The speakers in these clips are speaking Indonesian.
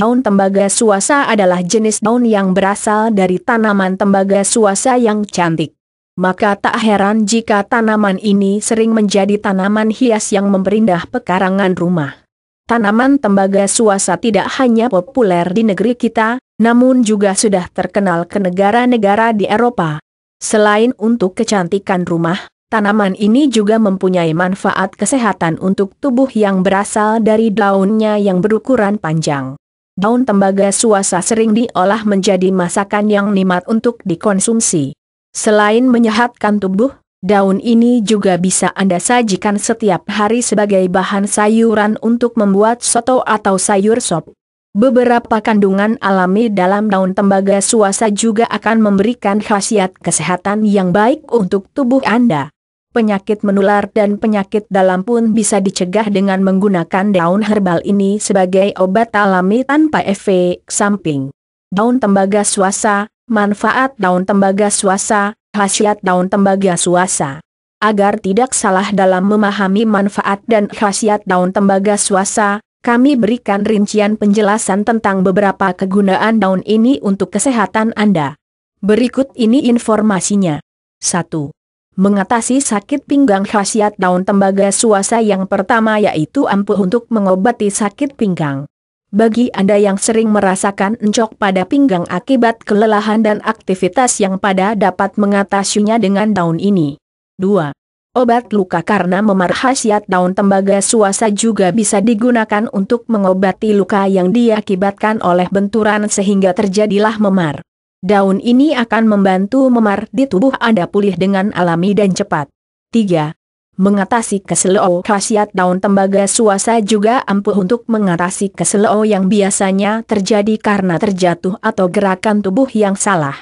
Daun tembaga suasa adalah jenis daun yang berasal dari tanaman tembaga suasa yang cantik. Maka tak heran jika tanaman ini sering menjadi tanaman hias yang memperindah pekarangan rumah. Tanaman tembaga suasa tidak hanya populer di negeri kita, namun juga sudah terkenal ke negara-negara di Eropa. Selain untuk kecantikan rumah, Tanaman ini juga mempunyai manfaat kesehatan untuk tubuh yang berasal dari daunnya yang berukuran panjang daun tembaga suasa sering diolah menjadi masakan yang nikmat untuk dikonsumsi. Selain menyehatkan tubuh, daun ini juga bisa Anda sajikan setiap hari sebagai bahan sayuran untuk membuat soto atau sayur sop. Beberapa kandungan alami dalam daun tembaga suasa juga akan memberikan khasiat kesehatan yang baik untuk tubuh Anda. Penyakit menular dan penyakit dalam pun bisa dicegah dengan menggunakan daun herbal ini sebagai obat alami tanpa efek samping. Daun tembaga suasa, manfaat daun tembaga suasa, khasiat daun tembaga suasa. Agar tidak salah dalam memahami manfaat dan khasiat daun tembaga suasa, kami berikan rincian penjelasan tentang beberapa kegunaan daun ini untuk kesehatan Anda. Berikut ini informasinya. 1 mengatasi sakit pinggang khasiat daun tembaga suasa yang pertama yaitu ampuh untuk mengobati sakit pinggang. Bagi Anda yang sering merasakan encok pada pinggang akibat kelelahan dan aktivitas yang pada dapat mengatasinya dengan daun ini. 2. Obat luka karena memar khasiat daun tembaga suasa juga bisa digunakan untuk mengobati luka yang diakibatkan oleh benturan sehingga terjadilah memar. Daun ini akan membantu memar di tubuh Anda pulih dengan alami dan cepat. 3. Mengatasi keseleo khasiat daun tembaga suasa juga ampuh untuk mengatasi keseleo yang biasanya terjadi karena terjatuh atau gerakan tubuh yang salah.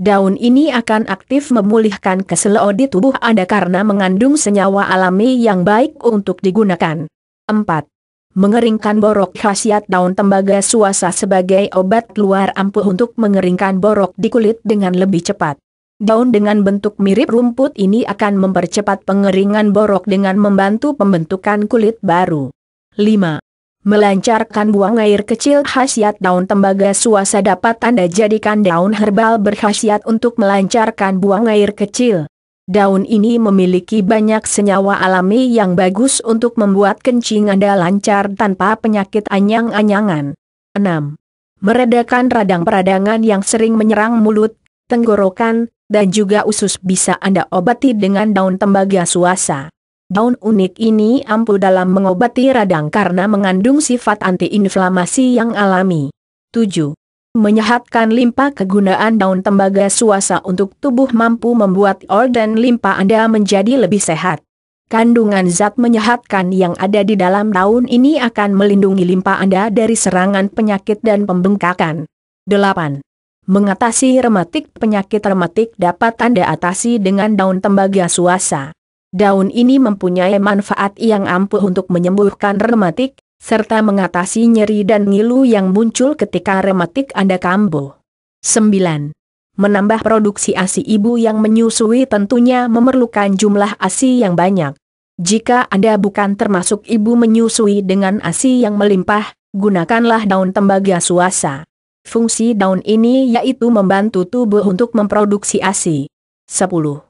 Daun ini akan aktif memulihkan keseleo di tubuh Anda karena mengandung senyawa alami yang baik untuk digunakan. 4. Mengeringkan borok khasiat daun tembaga suasa sebagai obat luar ampuh untuk mengeringkan borok di kulit dengan lebih cepat. Daun dengan bentuk mirip rumput ini akan mempercepat pengeringan borok dengan membantu pembentukan kulit baru. 5. Melancarkan buang air kecil khasiat daun tembaga suasa dapat Anda jadikan daun herbal berkhasiat untuk melancarkan buang air kecil. Daun ini memiliki banyak senyawa alami yang bagus untuk membuat kencing Anda lancar tanpa penyakit anyang-anyangan. 6. Meredakan radang-peradangan yang sering menyerang mulut, tenggorokan, dan juga usus bisa Anda obati dengan daun tembaga suasa. Daun unik ini ampuh dalam mengobati radang karena mengandung sifat antiinflamasi yang alami. 7 menyehatkan limpa kegunaan daun tembaga suasa untuk tubuh mampu membuat organ limpa Anda menjadi lebih sehat. Kandungan zat menyehatkan yang ada di dalam daun ini akan melindungi limpa Anda dari serangan penyakit dan pembengkakan. 8. Mengatasi rematik Penyakit rematik dapat Anda atasi dengan daun tembaga suasa. Daun ini mempunyai manfaat yang ampuh untuk menyembuhkan rematik, serta mengatasi nyeri dan ngilu yang muncul ketika rematik Anda kambuh. 9. Menambah produksi ASI ibu yang menyusui tentunya memerlukan jumlah ASI yang banyak. Jika Anda bukan termasuk ibu menyusui dengan ASI yang melimpah, gunakanlah daun tembaga suasa. Fungsi daun ini yaitu membantu tubuh untuk memproduksi ASI. 10.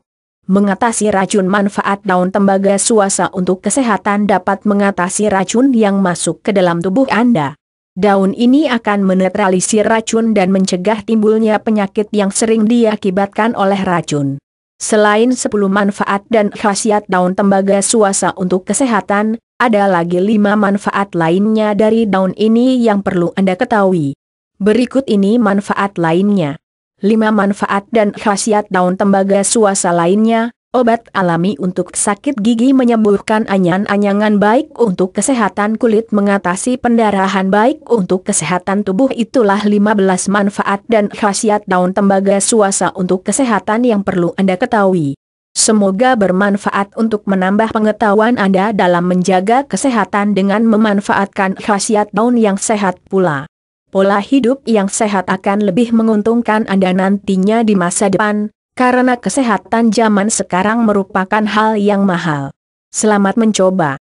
Mengatasi racun manfaat daun tembaga suasa untuk kesehatan dapat mengatasi racun yang masuk ke dalam tubuh Anda. Daun ini akan menetralisir racun dan mencegah timbulnya penyakit yang sering diakibatkan oleh racun. Selain 10 manfaat dan khasiat daun tembaga suasa untuk kesehatan, ada lagi 5 manfaat lainnya dari daun ini yang perlu Anda ketahui. Berikut ini manfaat lainnya. 5 manfaat dan khasiat daun tembaga suasa lainnya, obat alami untuk sakit gigi menyembuhkan anyan-anyangan baik untuk kesehatan kulit mengatasi pendarahan baik untuk kesehatan tubuh itulah 15 manfaat dan khasiat daun tembaga suasa untuk kesehatan yang perlu Anda ketahui. Semoga bermanfaat untuk menambah pengetahuan Anda dalam menjaga kesehatan dengan memanfaatkan khasiat daun yang sehat pula pola hidup yang sehat akan lebih menguntungkan Anda nantinya di masa depan, karena kesehatan zaman sekarang merupakan hal yang mahal. Selamat mencoba.